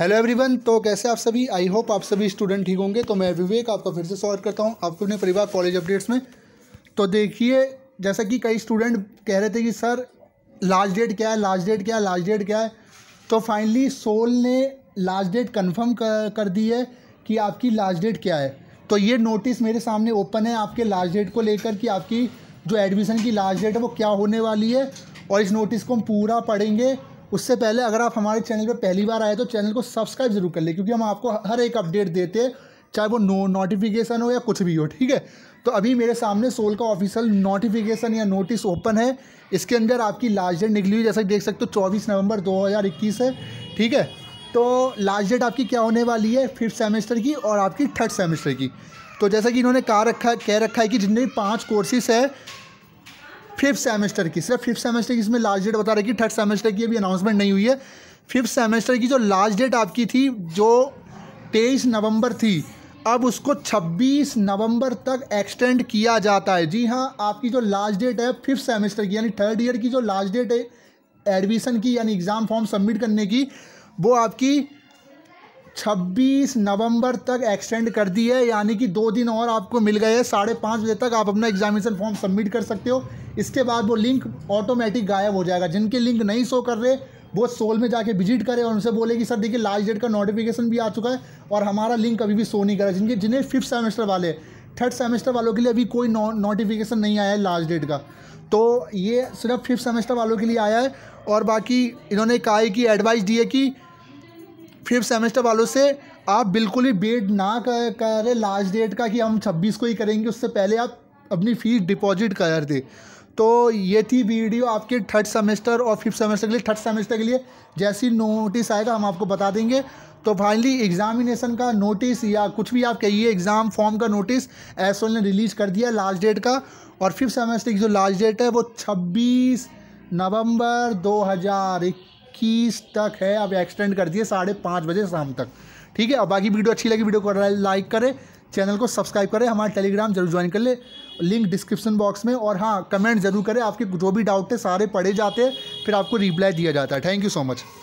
hello everyone तो कैसे आप सभी आई होप आप सभी स्टूडेंट ठीक होंगे तो मैं विवेक आपका फिर से स्वागत करता हूँ आपको अपने परिवार कॉलेज अपडेट्स में तो देखिए जैसा कि कई स्टूडेंट कह रहे थे कि सर लास्ट डेट क्या है लास्ट डेट क्या है लास्ट डेट क्या है तो फाइनली सोल ने लास्ट डेट कन्फर्म कर दी है कि आपकी लास्ट डेट क्या है तो ये नोटिस मेरे सामने ओपन है आपके लास्ट डेट को लेकर कि आपकी जो एडमिशन की लास्ट डेट है वो क्या होने वाली है और इस नोटिस को हम पूरा पढ़ेंगे उससे पहले अगर आप हमारे चैनल पर पहली बार आए तो चैनल को सब्सक्राइब जरूर कर लें क्योंकि हम आपको हर एक अपडेट देते हैं चाहे वो नो नोटिफिकेशन हो या कुछ भी हो ठीक है तो अभी मेरे सामने सोल का ऑफिशियल नोटिफिकेशन या नोटिस ओपन है इसके अंदर आपकी लास्ट डेट निकली हुई जैसा देख सकते हो चौबीस नवंबर 2021 है ठीक है तो लास्ट डेट आपकी क्या होने वाली है फिफ्थ सेमेस्टर की और आपकी थर्ड सेमेस्टर की तो जैसा कि इन्होंने कहा रखा कह रखा है कि जितने भी पाँच कोर्सेस है फिफ्थ सेमेस्टर की सिर्फ फिफ्थ सेमेस्टर की इसमें लास्ट डेट बता रही कि थर्ड सेमेस्टर की अभी अनाउंसमेंट नहीं हुई है फिफ्थ सेमेस्टर की जो लास्ट डेट आपकी थी जो तेईस नवंबर थी अब उसको छब्बीस नवंबर तक एक्सटेंड किया जाता है जी हाँ आपकी जो लास्ट डेट है फिफ्थ सेमेस्टर की यानी थर्ड ईयर की जो लास्ट डेट है एडमिशन की यानी एग्ज़ाम फॉर्म सबमिट करने की वो आपकी 26 नवंबर तक एक्सटेंड कर दी है यानी कि दो दिन और आपको मिल गए हैं साढ़े पाँच बजे तक आप अपना एग्जामिनेशन फॉर्म सबमिट कर सकते हो इसके बाद वो लिंक ऑटोमेटिक गायब हो जाएगा जिनके लिंक नहीं शो कर रहे वो सोल में जाके विजिट करें और उनसे बोले कि सर देखिए लास्ट डेट का नोटिफिकेशन भी आ चुका है और हमारा लिंक अभी भी शो नहीं करा जिनके जिन्हें फिफ्थ सेमेस्टर वाले थर्ड सेमेस्टर वालों के लिए अभी कोई नोटिफिकेशन नहीं आया है लास्ट डेट का तो ये सिर्फ फिफ्थ सेमेस्टर वालों के लिए आया है और बाकी इन्होंने कहा है कि एडवाइस दी है कि फिफ्थ सेमेस्टर वालों से आप बिल्कुल ही बेट ना करें लास्ट डेट का कि हम छब्बीस को ही करेंगे उससे पहले आप अपनी फ़ीस डिपॉजिट कर दें तो ये थी वीडियो आपके थर्ड सेमेस्टर और फिफ्थ सेमेस्टर के लिए थर्ड सेमेस्टर के लिए जैसी नोटिस आएगा हम आपको बता देंगे तो फाइनली एग्जामिनेशन का नोटिस या कुछ भी आप कहिए एग्ज़ाम फॉर्म का नोटिस एसओल ने रिलीज़ कर दिया लास्ट डेट का और फिफ्थ सेमेस्टर की जो लास्ट डेट है वो छब्बीस नवंबर 2021 इक्कीस तक है अब एक्सटेंड कर दिए साढ़े पाँच बजे शाम तक ठीक है और बाकी वीडियो अच्छी लगी वीडियो को लाइक करें चैनल को सब्सक्राइब करें हमारे टेलीग्राम जरूर ज्वाइन कर ले लिंक डिस्क्रिप्शन बॉक्स में और हाँ कमेंट जरूर करें आपके जो भी डाउट है सारे पढ़े जाते हैं फिर आपको रिप्लाई दिया जाता है थैंक यू सो मच